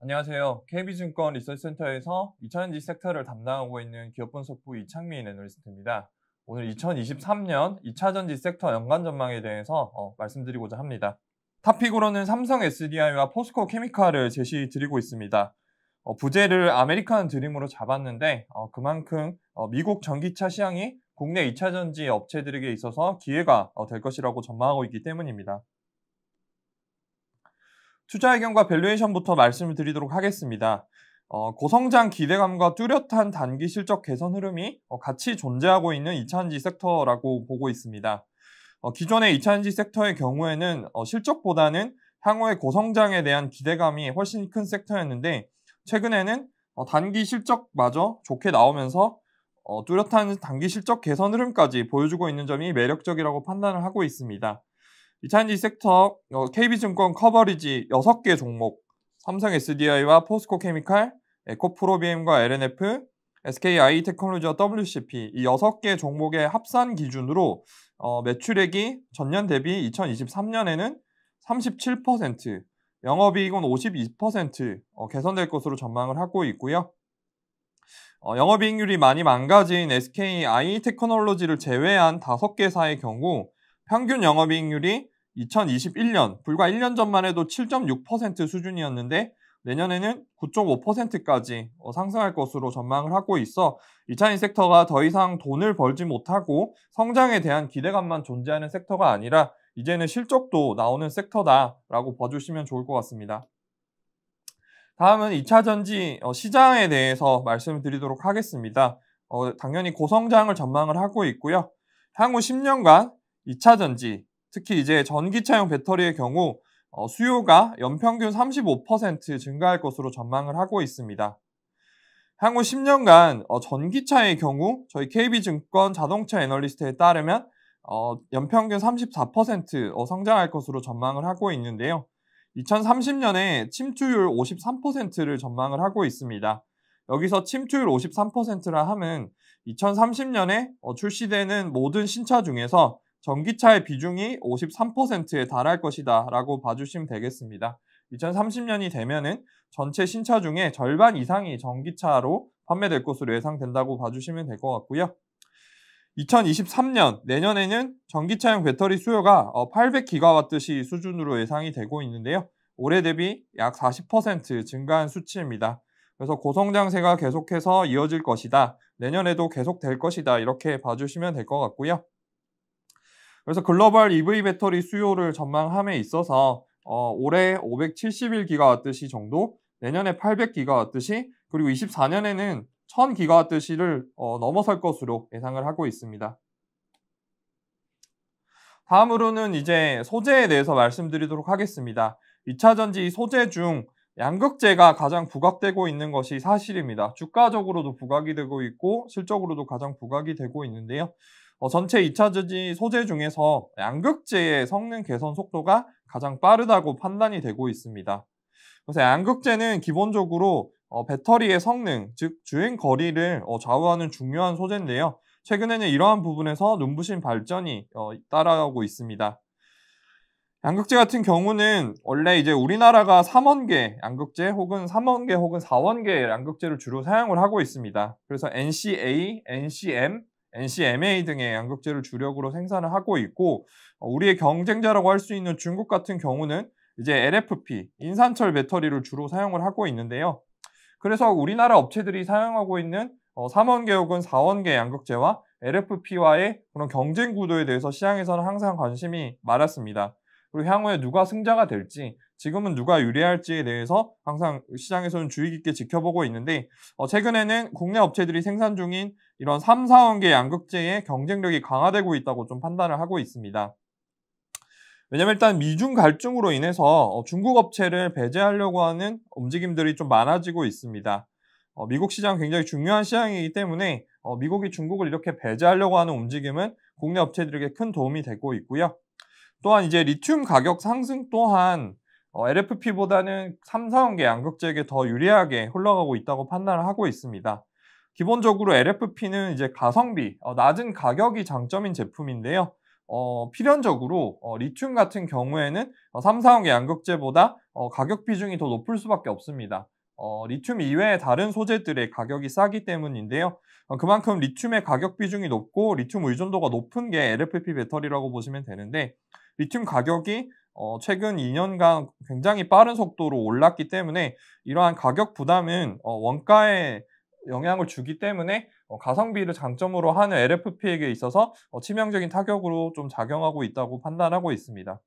안녕하세요. KB증권 리서치센터에서 2000엔지 섹터를 담당하고 있는 기업 분석부 이창민 애널리스트입니다. 오늘 2023년 2차전지 섹터 연간 전망에 대해서 어, 말씀드리고자 합니다. 탑픽으로는 삼성 SDI와 포스코 케미칼을 제시 드리고 있습니다. 어, 부재를 아메리칸 드림으로 잡았는데 어, 그만큼 어, 미국 전기차 시장이 국내 2차전지 업체들에게 있어서 기회가 어, 될 것이라고 전망하고 있기 때문입니다. 투자 의견과 밸류에이션부터 말씀을 드리도록 하겠습니다. 어, 고성장 기대감과 뚜렷한 단기 실적 개선 흐름이 어, 같이 존재하고 있는 2차전지 섹터라고 보고 있습니다. 어, 기존의 2차전지 섹터의 경우에는 어, 실적보다는 향후의 고성장에 대한 기대감이 훨씬 큰 섹터였는데 최근에는 어, 단기 실적마저 좋게 나오면서 어, 뚜렷한 단기 실적 개선 흐름까지 보여주고 있는 점이 매력적이라고 판단을 하고 있습니다. 이차전지 섹터 어, KB증권 커버리지 6개 종목 삼성 SDI와 포스코 케미칼, 에코프로비엠과 LNF, SKI 테크놀로지와 WCP 이 6개 종목의 합산 기준으로 어, 매출액이 전년 대비 2023년에는 37%, 영업이익은 52% 어, 개선될 것으로 전망을 하고 있고요. 어, 영업이익률이 많이 망가진 SKI 테크놀로지를 제외한 5개사의 경우 평균 영업이익률이 2021년 불과 1년 전만 해도 7.6% 수준이었는데 내년에는 9.5%까지 어, 상승할 것으로 전망을 하고 있어 2차인 섹터가 더 이상 돈을 벌지 못하고 성장에 대한 기대감만 존재하는 섹터가 아니라 이제는 실적도 나오는 섹터다라고 봐주시면 좋을 것 같습니다. 다음은 2차 전지 어, 시장에 대해서 말씀드리도록 을 하겠습니다. 어, 당연히 고성장을 전망을 하고 있고요. 향후 10년간 2차 전지, 특히 이제 전기차용 배터리의 경우 어, 수요가 연평균 35% 증가할 것으로 전망을 하고 있습니다. 향후 10년간 어, 전기차의 경우 저희 KB증권 자동차 애널리스트에 따르면 어, 연평균 34% 성장할 것으로 전망을 하고 있는데요. 2030년에 침투율 53%를 전망을 하고 있습니다. 여기서 침투율 53%라 함은 2030년에 출시되는 모든 신차 중에서 전기차의 비중이 53%에 달할 것이다 라고 봐주시면 되겠습니다. 2030년이 되면은 전체 신차 중에 절반 이상이 전기차로 판매될 것으로 예상된다고 봐주시면 될 것 같고요. 2023년 내년에는 전기차용 배터리 수요가 800기가와트시 어, 수준으로 예상이 되고 있는데요. 올해 대비 약 40% 증가한 수치입니다. 그래서 고성장세가 계속해서 이어질 것이다. 내년에도 계속될 것이다. 이렇게 봐주시면 될 것 같고요. 그래서 글로벌 EV 배터리 수요를 전망함에 있어서 어, 올해 571기가와트시 정도, 내년에 800기가와트시, 그리고 24년에는 1000기가와트시를 어, 넘어설 것으로 예상을 하고 있습니다. 다음으로는 이제 소재에 대해서 말씀드리도록 하겠습니다. 2차 전지 소재 중 양극재가 가장 부각되고 있는 것이 사실입니다. 주가적으로도 부각이 되고 있고 실적으로도 가장 부각이 되고 있는데요. 어, 전체 2차 저지 소재 중에서 양극재의 성능 개선 속도가 가장 빠르다고 판단이 되고 있습니다. 그래서 양극재는 기본적으로 어, 배터리의 성능, 즉 주행 거리를 어, 좌우하는 중요한 소재인데요. 최근에는 이러한 부분에서 눈부신 발전이 어, 따라오고 있습니다. 양극재 같은 경우는 원래 이제 우리나라가 3원계 양극재 혹은 3원계 혹은 4원계 양극재를 주로 사용을 하고 있습니다. 그래서 NCA, NCM, NCMA 등의 양극재를 주력으로 생산을 하고 있고 어, 우리의 경쟁자라고 할 수 있는 중국 같은 경우는 이제 LFP, 인산철 배터리를 주로 사용을 하고 있는데요. 그래서 우리나라 업체들이 사용하고 있는 3원계 혹은 4원계 양극재와 LFP와의 그런 경쟁 구도에 대해서 시장에서는 항상 관심이 많았습니다. 그리고 향후에 누가 승자가 될지 지금은 누가 유리할지에 대해서 항상 시장에서는 주의 깊게 지켜보고 있는데 어, 최근에는 국내 업체들이 생산 중인 이런 3, 4원계 양극재의 경쟁력이 강화되고 있다고 좀 판단을 하고 있습니다. 왜냐면 일단 미중 갈증으로 인해서 어, 중국 업체를 배제하려고 하는 움직임들이 좀 많아지고 있습니다. 어, 미국 시장 굉장히 중요한 시장이기 때문에 어, 미국이 중국을 이렇게 배제하려고 하는 움직임은 국내 업체들에게 큰 도움이 되고 있고요. 또한 이제 리튬 가격 상승 또한 LFP보다는 어, 삼사원계 양극재에게 더 유리하게 흘러가고 있다고 판단을 하고 있습니다. 기본적으로 LFP는 이제 가성비, 어, 낮은 가격이 장점인 제품인데요. 어, 필연적으로 어, 리튬 같은 경우에는 어, 3, 4, 5개 양극재보다 어, 가격 비중이 더 높을 수밖에 없습니다. 어, 리튬 이외의 다른 소재들의 가격이 싸기 때문인데요. 어, 그만큼 리튬의 가격 비중이 높고 리튬 의존도가 높은 게 LFP 배터리라고 보시면 되는데 리튬 가격이 어, 최근 2년간 굉장히 빠른 속도로 올랐기 때문에 이러한 가격 부담은 어, 원가에 영향을 주기 때문에 어, 가성비를 장점으로 하는 LFP에게 있어서 어, 치명적인 타격으로 좀 작용하고 있다고 판단하고 있습니다.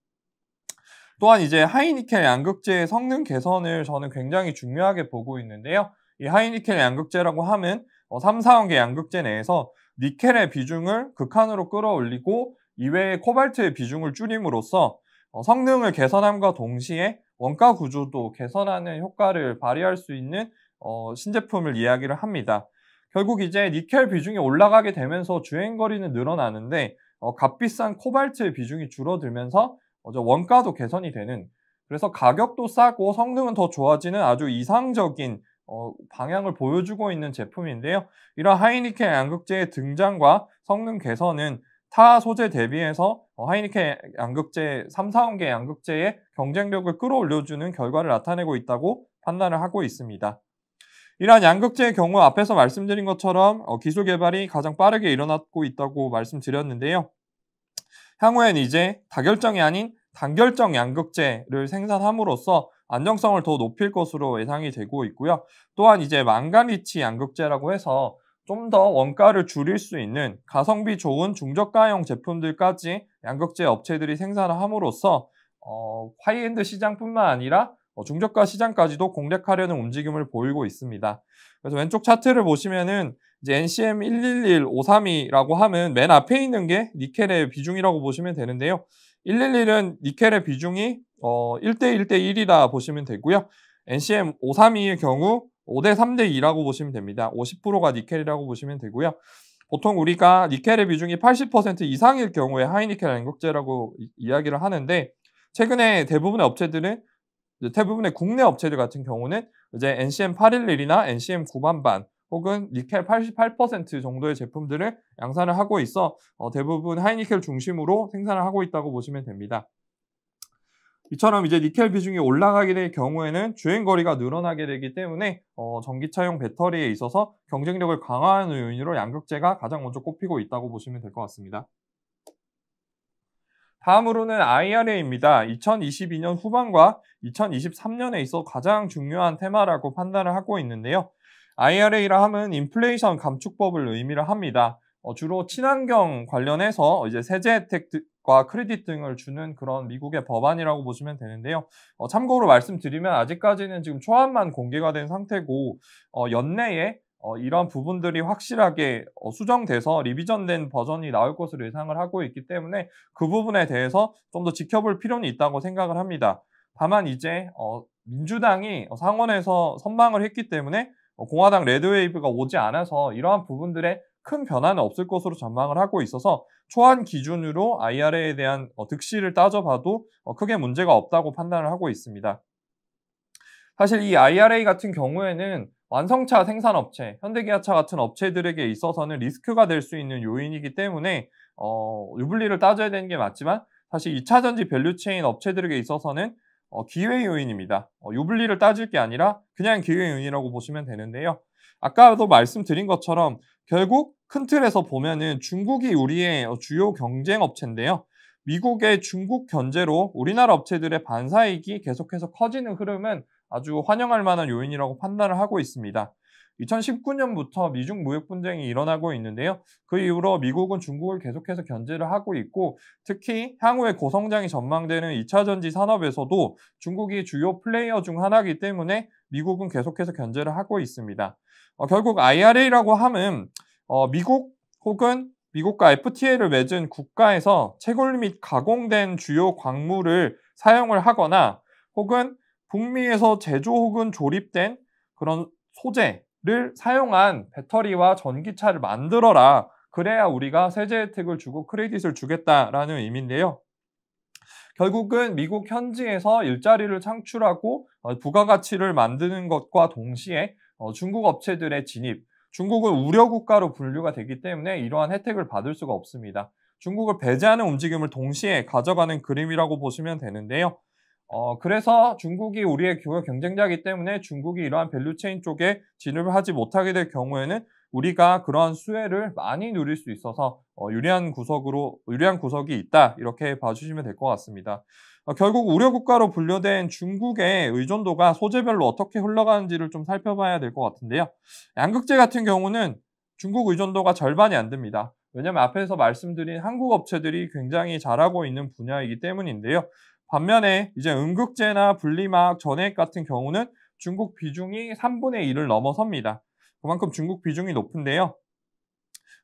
또한 이제 하이니켈 양극재의 성능 개선을 저는 굉장히 중요하게 보고 있는데요. 이 하이니켈 양극재라고 하면 3, 4원계 양극재 내에서 니켈의 비중을 극한으로 끌어올리고 이외에 코발트의 비중을 줄임으로써 어, 성능을 개선함과 동시에 원가 구조도 개선하는 효과를 발휘할 수 있는 어, 신제품을 이야기를 합니다. 결국 이제 니켈 비중이 올라가게 되면서 주행거리는 늘어나는데 어, 값비싼 코발트의 비중이 줄어들면서 원가도 개선이 되는 그래서 가격도 싸고 성능은 더 좋아지는 아주 이상적인 방향을 보여주고 있는 제품인데요. 이러한 하이니켈 양극재의 등장과 성능 개선은 타 소재 대비해서 어, 하이니케 양극재, 3, 4원계 양극재의 경쟁력을 끌어올려주는 결과를 나타내고 있다고 판단을 하고 있습니다. 이러한 양극재의 경우 앞에서 말씀드린 것처럼 어, 기술 개발이 가장 빠르게 일어났고 있다고 말씀드렸는데요. 향후엔 이제 다결정이 아닌 단결정 양극재를 생산함으로써 안정성을 더 높일 것으로 예상이 되고 있고요. 또한 이제 망간리치 양극재라고 해서 좀 더 원가를 줄일 수 있는 가성비 좋은 중저가형 제품들까지 양극재 업체들이 생산함으로써 어, 하이엔드 시장뿐만 아니라 어, 중저가 시장까지도 공략하려는 움직임을 보이고 있습니다. 그래서 왼쪽 차트를 보시면은 이제 NCM 111532라고 하면 맨 앞에 있는 게 니켈의 비중이라고 보시면 되는데요. 111은 니켈의 비중이 어 1대 1대 1이다 보시면 되고요. NCM 532의 경우 5대 3대 2라고 보시면 됩니다. 50%가 니켈이라고 보시면 되고요. 보통 우리가 니켈의 비중이 80% 이상일 경우에 하이니켈 양극재라고 이야기를 하는데 최근에 대부분의 업체들은 이제 대부분의 국내 업체들 같은 경우는 이제 NCM 811이나 NCM 9반반 혹은 니켈 88% 정도의 제품들을 양산을 하고 있어 어 대부분 하이니켈 중심으로 생산을 하고 있다고 보시면 됩니다. 이처럼 이제 니켈 비중이 올라가게 될 경우에는 주행 거리가 늘어나게 되기 때문에 어, 전기차용 배터리에 있어서 경쟁력을 강화하는 요인으로 양극재가 가장 먼저 꼽히고 있다고 보시면 될 것 같습니다. 다음으로는 IRA입니다. 2022년 후반과 2023년에 있어 가장 중요한 테마라고 판단을 하고 있는데요. IRA라 함은 인플레이션 감축법을 의미를 합니다. 어, 주로 친환경 관련해서 이제 세제 혜택 과 크레딧 등을 주는 그런 미국의 법안이라고 보시면 되는데요. 어, 참고로 말씀드리면 아직까지는 지금 초안만 공개가 된 상태고 어, 연내에 어, 이런 부분들이 확실하게 어, 수정돼서 리비전된 버전이 나올 것으로 예상을 하고 있기 때문에 그 부분에 대해서 좀 더 지켜볼 필요는 있다고 생각을 합니다. 다만 이제 어, 민주당이 상원에서 선방을 했기 때문에 공화당 레드웨이브가 오지 않아서 이러한 부분들에 큰 변화는 없을 것으로 전망을 하고 있어서 초안 기준으로 IRA에 대한 어, 득실을 따져봐도 어, 크게 문제가 없다고 판단을 하고 있습니다. 사실 이 IRA 같은 경우에는 완성차 생산업체, 현대기아차 같은 업체들에게 있어서는 리스크가 될 수 있는 요인이기 때문에 어, 유불리를 따져야 되는 게 맞지만 사실 2차전지 밸류체인 업체들에게 있어서는 어, 기회 요인입니다. 어, 유불리를 따질 게 아니라 그냥 기회 요인이라고 보시면 되는데요. 아까도 말씀드린 것처럼 결국 큰 틀에서 보면은 중국이 우리의 주요 경쟁 업체인데요. 미국의 중국 견제로 우리나라 업체들의 반사이익이 계속해서 커지는 흐름은 아주 환영할 만한 요인이라고 판단을 하고 있습니다. 2019년부터 미중 무역 분쟁이 일어나고 있는데요. 그 이후로 미국은 중국을 계속해서 견제를 하고 있고 특히 향후에 고성장이 전망되는 2차 전지 산업에서도 중국이 주요 플레이어 중 하나이기 때문에 미국은 계속해서 견제를 하고 있습니다. 어, 결국 IRA라고 함은 어, 미국 혹은 미국과 FTA를 맺은 국가에서 채굴 및 가공된 주요 광물을 사용을 하거나 혹은 북미에서 제조 혹은 조립된 그런 소재를 사용한 배터리와 전기차를 만들어라. 그래야 우리가 세제 혜택을 주고 크레딧을 주겠다라는 의미인데요. 결국은 미국 현지에서 일자리를 창출하고 어, 부가가치를 만드는 것과 동시에 어, 중국 업체들의 진입, 중국은 우려 국가로 분류가 되기 때문에 이러한 혜택을 받을 수가 없습니다. 중국을 배제하는 움직임을 동시에 가져가는 그림이라고 보시면 되는데요. 어, 그래서 중국이 우리의 교역 경쟁자이기 때문에 중국이 이러한 밸류체인 쪽에 진입을 하지 못하게 될 경우에는 우리가 그런 수혜를 많이 누릴 수 있어서 어, 유리한 구석으로 유리한 구석이 있다 이렇게 봐주시면 될 것 같습니다. 어, 결국 우려 국가로 분류된 중국의 의존도가 소재별로 어떻게 흘러가는지를 좀 살펴봐야 될 것 같은데요. 양극재 같은 경우는 중국 의존도가 절반이 안 됩니다. 왜냐하면 앞에서 말씀드린 한국 업체들이 굉장히 잘하고 있는 분야이기 때문인데요. 반면에 이제 음극재나 분리막, 전액 같은 경우는 중국 비중이 3분의 1을 넘어섭니다. 그만큼 중국 비중이 높은데요.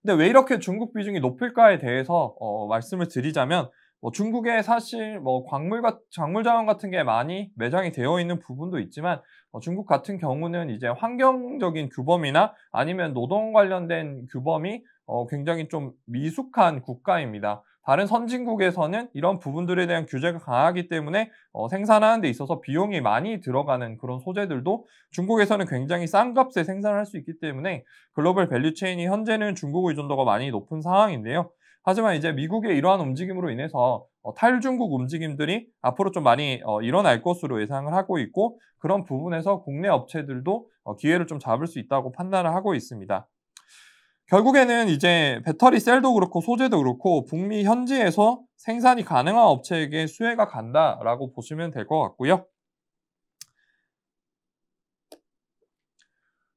근데 왜 이렇게 중국 비중이 높을까에 대해서 어, 말씀을 드리자면 뭐 중국에 사실 뭐 광물 과작물 자원 같은 게 많이 매장이 되어 있는 부분도 있지만 어, 중국 같은 경우는 이제 환경적인 규범이나 아니면 노동 관련된 규범이 어, 굉장히 좀 미숙한 국가입니다. 다른 선진국에서는 이런 부분들에 대한 규제가 강하기 때문에 어, 생산하는 데 있어서 비용이 많이 들어가는 그런 소재들도 중국에서는 굉장히 싼 값에 생산할수 있기 때문에 글로벌 밸류체인이 현재는 중국 의존도가 많이 높은 상황인데요. 하지만 이제 미국의 이러한 움직임으로 인해서 어, 탈중국 움직임들이 앞으로 좀 많이 어, 일어날 것으로 예상을 하고 있고 그런 부분에서 국내 업체들도 어, 기회를 좀 잡을 수 있다고 판단을 하고 있습니다. 결국에는 이제 배터리 셀도 그렇고 소재도 그렇고 북미 현지에서 생산이 가능한 업체에게 수혜가 간다라고 보시면 될 것 같고요.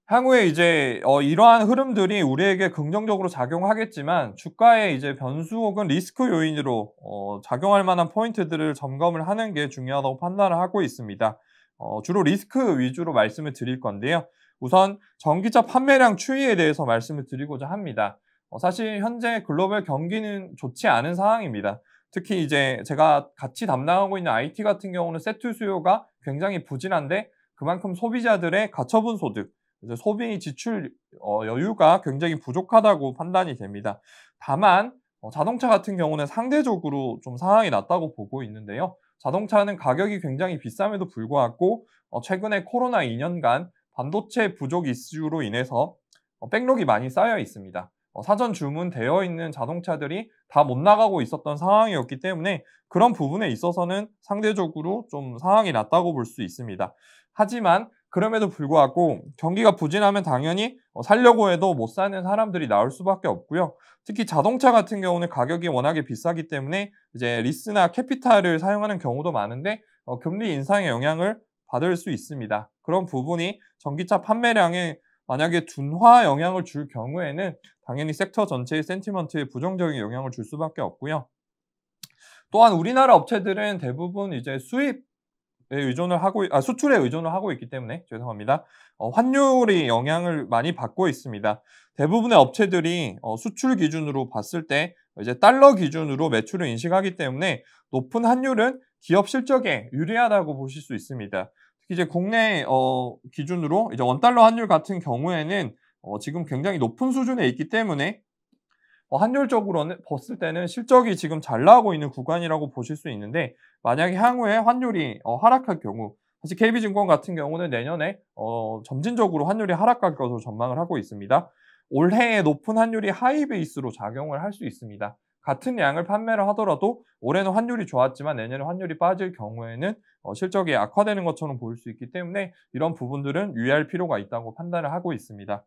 향후에 이제 어, 이러한 흐름들이 우리에게 긍정적으로 작용하겠지만 주가의 이제 변수 혹은 리스크 요인으로 어, 작용할 만한 포인트들을 점검을 하는 게 중요하다고 판단을 하고 있습니다. 어, 주로 리스크 위주로 말씀을 드릴 건데요. 우선 전기차 판매량 추이에 대해서 말씀을 드리고자 합니다. 어, 사실 현재 글로벌 경기는 좋지 않은 상황입니다. 특히 이제 제가 같이 담당하고 있는 IT 같은 경우는 세트 수요가 굉장히 부진한데 그만큼 소비자들의 가처분 소득, 소비 지출 어, 여유가 굉장히 부족하다고 판단이 됩니다. 다만 어, 자동차 같은 경우는 상대적으로 좀 상황이 낫다고 보고 있는데요. 자동차는 가격이 굉장히 비쌈에도 불구하고 어, 최근에 코로나 2년간 반도체 부족 이슈로 인해서 어, 백록이 많이 쌓여 있습니다. 어, 사전 주문되어 있는 자동차들이 다 못 나가고 있었던 상황이었기 때문에 그런 부분에 있어서는 상대적으로 좀 상황이 낫다고 볼 수 있습니다. 하지만 그럼에도 불구하고 경기가 부진하면 당연히 어, 살려고 해도 못 사는 사람들이 나올 수밖에 없고요. 특히 자동차 같은 경우는 가격이 워낙에 비싸기 때문에 이제 리스나 캐피탈을 사용하는 경우도 많은데 금리 인상의 영향을 받을 수 있습니다. 그런 부분이 전기차 판매량에 만약에 둔화 영향을 줄 경우에는 당연히 섹터 전체의 센티먼트에 부정적인 영향을 줄 수밖에 없고요. 또한 우리나라 업체들은 대부분 이제 수입 의존을 하고 아, 수출에 의존을 하고 있기 때문에 죄송합니다. 어, 환율이 영향을 많이 받고 있습니다. 대부분의 업체들이 어, 수출 기준으로 봤을 때 이제 달러 기준으로 매출을 인식하기 때문에 높은 환율은 기업 실적에 유리하다고 보실 수 있습니다. 이제 국내 어, 기준으로 이제 원달러 환율 같은 경우에는 어, 지금 굉장히 높은 수준에 있기 때문에 어, 환율적으로는 봤을 때는 실적이 지금 잘 나오고 있는 구간이라고 보실 수 있는데 만약에 향후에 환율이 어, 하락할 경우 사실 KB증권 같은 경우는 내년에 어, 점진적으로 환율이 하락할 것으로 전망을 하고 있습니다. 올해의 높은 환율이 하이 베이스로 작용을 할 수 있습니다. 같은 양을 판매를 하더라도 올해는 환율이 좋았지만 내년에 환율이 빠질 경우에는 어, 실적이 악화되는 것처럼 보일 수 있기 때문에 이런 부분들은 유의할 필요가 있다고 판단을 하고 있습니다.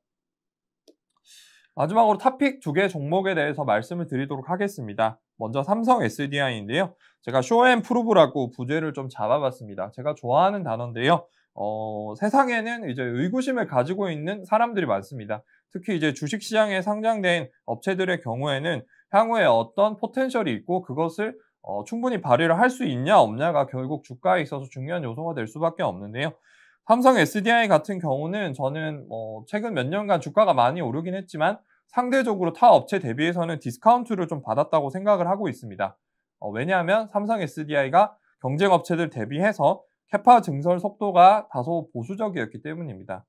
마지막으로 탑픽 두 개 종목에 대해서 말씀을 드리도록 하겠습니다. 먼저 삼성 SDI인데요. 제가 쇼앤프루브라고 부제를 좀 잡아봤습니다. 제가 좋아하는 단어인데요. 어, 세상에는 이제 의구심을 가지고 있는 사람들이 많습니다. 특히 이제 주식시장에 상장된 업체들의 경우에는 향후에 어떤 포텐셜이 있고 그것을 어, 충분히 발휘를 할 수 있냐 없냐가 결국 주가에 있어서 중요한 요소가 될 수밖에 없는데요. 삼성 SDI 같은 경우는 저는 뭐 최근 몇 년간 주가가 많이 오르긴 했지만 상대적으로 타 업체 대비해서는 디스카운트를 좀 받았다고 생각을 하고 있습니다. 어, 왜냐하면 삼성 SDI가 경쟁 업체들 대비해서 캐파 증설 속도가 다소 보수적이었기 때문입니다.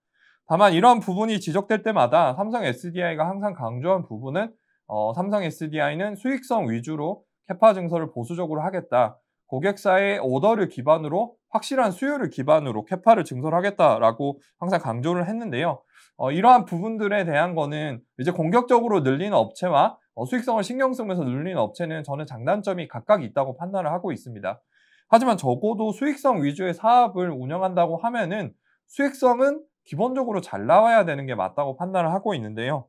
다만 이런 부분이 지적될 때마다 삼성 SDI가 항상 강조한 부분은 어, 삼성 SDI는 수익성 위주로 캐파 증설을 보수적으로 하겠다. 고객사의 오더를 기반으로 확실한 수요를 기반으로 캐파를 증설하겠다라고 항상 강조를 했는데요. 어, 이러한 부분들에 대한 거는 이제 공격적으로 늘리는 업체와 어, 수익성을 신경 쓰면서 늘리는 업체는 저는 장단점이 각각 있다고 판단을 하고 있습니다. 하지만 적어도 수익성 위주의 사업을 운영한다고 하면은 수익성은 기본적으로 잘 나와야 되는 게 맞다고 판단을 하고 있는데요.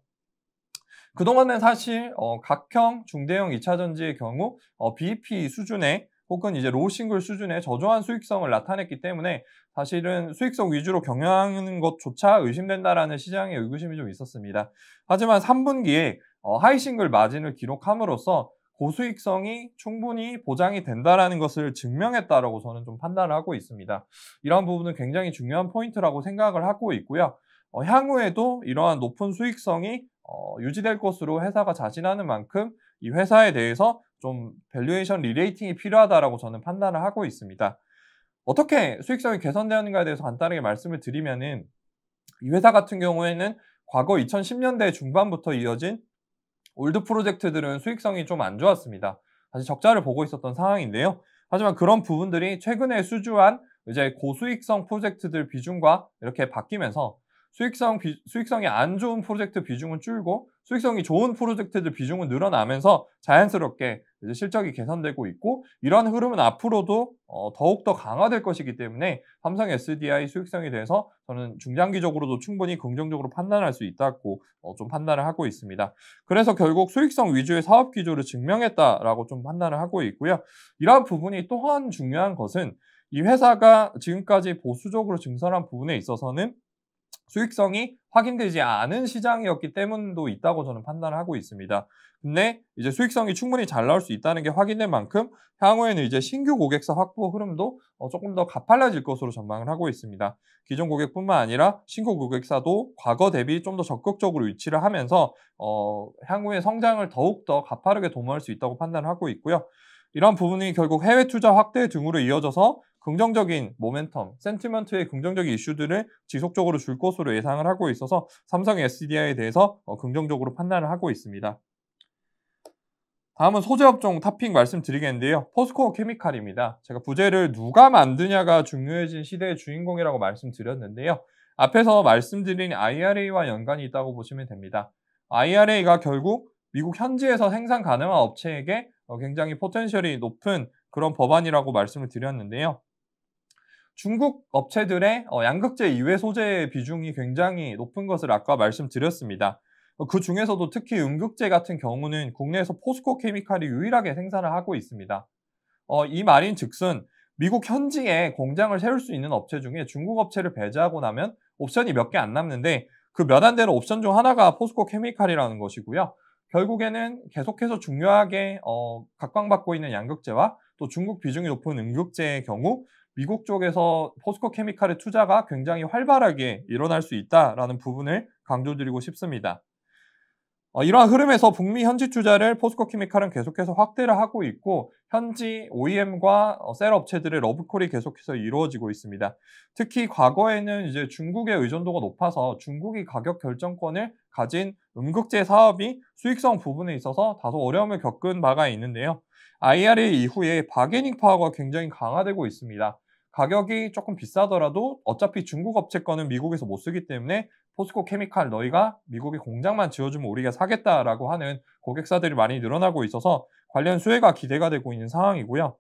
그동안은 사실 어, 각형 중대형 2차전지의 경우 어, BEP 수준의 혹은 이제 로 싱글 수준의 저조한 수익성을 나타냈기 때문에 사실은 수익성 위주로 경영하는 것조차 의심된다라는 시장의 의구심이 좀 있었습니다. 하지만 3분기에 어, 하이 싱글 마진을 기록함으로써 고수익성이 충분히 보장이 된다라는 것을 증명했다라고 저는 좀 판단을 하고 있습니다. 이러한 부분은 굉장히 중요한 포인트라고 생각을 하고 있고요. 어, 향후에도 이러한 높은 수익성이 어, 유지될 것으로 회사가 자신하는 만큼 이 회사에 대해서 좀 밸류에이션 리레이팅이 필요하다라고 저는 판단을 하고 있습니다. 어떻게 수익성이 개선되었는가에 대해서 간단하게 말씀을 드리면은 이 회사 같은 경우에는 과거 2010년대 중반부터 이어진 올드 프로젝트들은 수익성이 좀 안 좋았습니다. 사실 적자를 보고 있었던 상황인데요. 하지만 그런 부분들이 최근에 수주한 이제 고수익성 프로젝트들 비중과 이렇게 바뀌면서 수익성 비, 수익성이 안 좋은 프로젝트 비중은 줄고 수익성이 좋은 프로젝트들 비중은 늘어나면서 자연스럽게 이제 실적이 개선되고 있고 이러한 흐름은 앞으로도 어, 더욱 더 강화될 것이기 때문에 삼성 SDI 수익성에 대해서 저는 중장기적으로도 충분히 긍정적으로 판단할 수 있다고 어, 좀 판단을 하고 있습니다. 그래서 결국 수익성 위주의 사업 기조를 증명했다라고 좀 판단을 하고 있고요. 이러한 부분이 또한 중요한 것은 이 회사가 지금까지 보수적으로 증설한 부분에 있어서는 수익성이 확인되지 않은 시장이었기 때문도 있다고 저는 판단을 하고 있습니다. 근데 이제 수익성이 충분히 잘 나올 수 있다는 게 확인된 만큼 향후에는 이제 신규 고객사 확보 흐름도 어, 조금 더 가팔라질 것으로 전망을 하고 있습니다. 기존 고객뿐만 아니라 신규 고객사도 과거 대비 좀 더 적극적으로 위치를 하면서 어, 향후에 성장을 더욱 더 가파르게 도모할 수 있다고 판단을 하고 있고요. 이런 부분이 결국 해외 투자 확대 등으로 이어져서 긍정적인 모멘텀, 센티먼트의 긍정적인 이슈들을 지속적으로 줄 것으로 예상을 하고 있어서 삼성 SDI에 대해서 어, 긍정적으로 판단을 하고 있습니다. 다음은 소재업종 탑핑 말씀드리겠는데요. 포스코 케미칼입니다. 제가 부재를 누가 만드냐가 중요해진 시대의 주인공이라고 말씀드렸는데요. 앞에서 말씀드린 IRA와 연관이 있다고 보시면 됩니다. IRA가 결국 미국 현지에서 생산 가능한 업체에게 어, 굉장히 포텐셜이 높은 그런 법안이라고 말씀을 드렸는데요. 중국 업체들의 어, 양극재 이외 소재의 비중이 굉장히 높은 것을 아까 말씀드렸습니다. 어, 그 중에서도 특히 음극재 같은 경우는 국내에서 포스코 케미칼이 유일하게 생산을 하고 있습니다. 어, 이 말인 즉슨 미국 현지에 공장을 세울 수 있는 업체 중에 중국 업체를 배제하고 나면 옵션이 몇 개 안 남는데 그 몇 안 되는 옵션 중 하나가 포스코 케미칼이라는 것이고요. 결국에는 계속해서 중요하게 어, 각광받고 있는 양극재와 또 중국 비중이 높은 음극재의 경우 미국 쪽에서 포스코 케미칼의 투자가 굉장히 활발하게 일어날 수 있다라는 부분을 강조드리고 싶습니다. 어, 이러한 흐름에서 북미 현지 투자를 포스코 케미칼은 계속해서 확대를 하고 있고 현지 OEM과 어, 셀 업체들의 러브콜이 계속해서 이루어지고 있습니다. 특히 과거에는 이제 중국의 의존도가 높아서 중국이 가격 결정권을 가진 음극재 사업이 수익성 부분에 있어서 다소 어려움을 겪은 바가 있는데요. IRA 이후에 바게닝 파워가 굉장히 강화되고 있습니다. 가격이 조금 비싸더라도 어차피 중국 업체 거는 미국에서 못 쓰기 때문에 포스코 케미칼 너희가 미국의 공장만 지어주면 우리가 사겠다라고 하는 고객사들이 많이 늘어나고 있어서 관련 수혜가 기대가 되고 있는 상황이고요.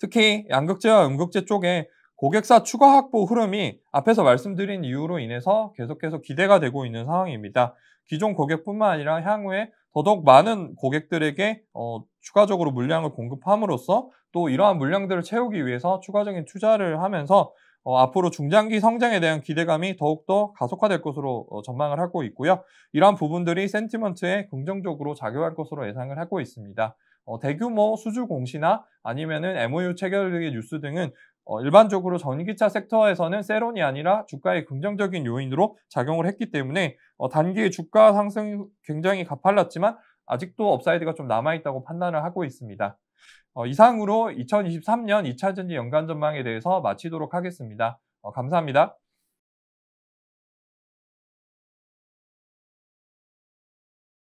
특히 양극재와 음극재 쪽에 고객사 추가 확보 흐름이 앞에서 말씀드린 이유로 인해서 계속해서 기대가 되고 있는 상황입니다. 기존 고객뿐만 아니라 향후에 더더욱 많은 고객들에게 어, 추가적으로 물량을 공급함으로써 또 이러한 물량들을 채우기 위해서 추가적인 투자를 하면서 어, 앞으로 중장기 성장에 대한 기대감이 더욱더 가속화될 것으로 어, 전망을 하고 있고요. 이러한 부분들이 센티먼트에 긍정적으로 작용할 것으로 예상을 하고 있습니다. 어, 대규모 수주 공시나 아니면은 MOU 체결 등의 뉴스 등은 어, 일반적으로 전기차 섹터에서는 세론이 아니라 주가의 긍정적인 요인으로 작용을 했기 때문에 어, 단기 주가 상승 이 굉장히 가팔랐지만 아직도 업사이드가 좀 남아있다고 판단을 하고 있습니다. 어, 이상으로 2023년 2차전지 연간 전망에 대해서 마치도록 하겠습니다. 어, 감사합니다.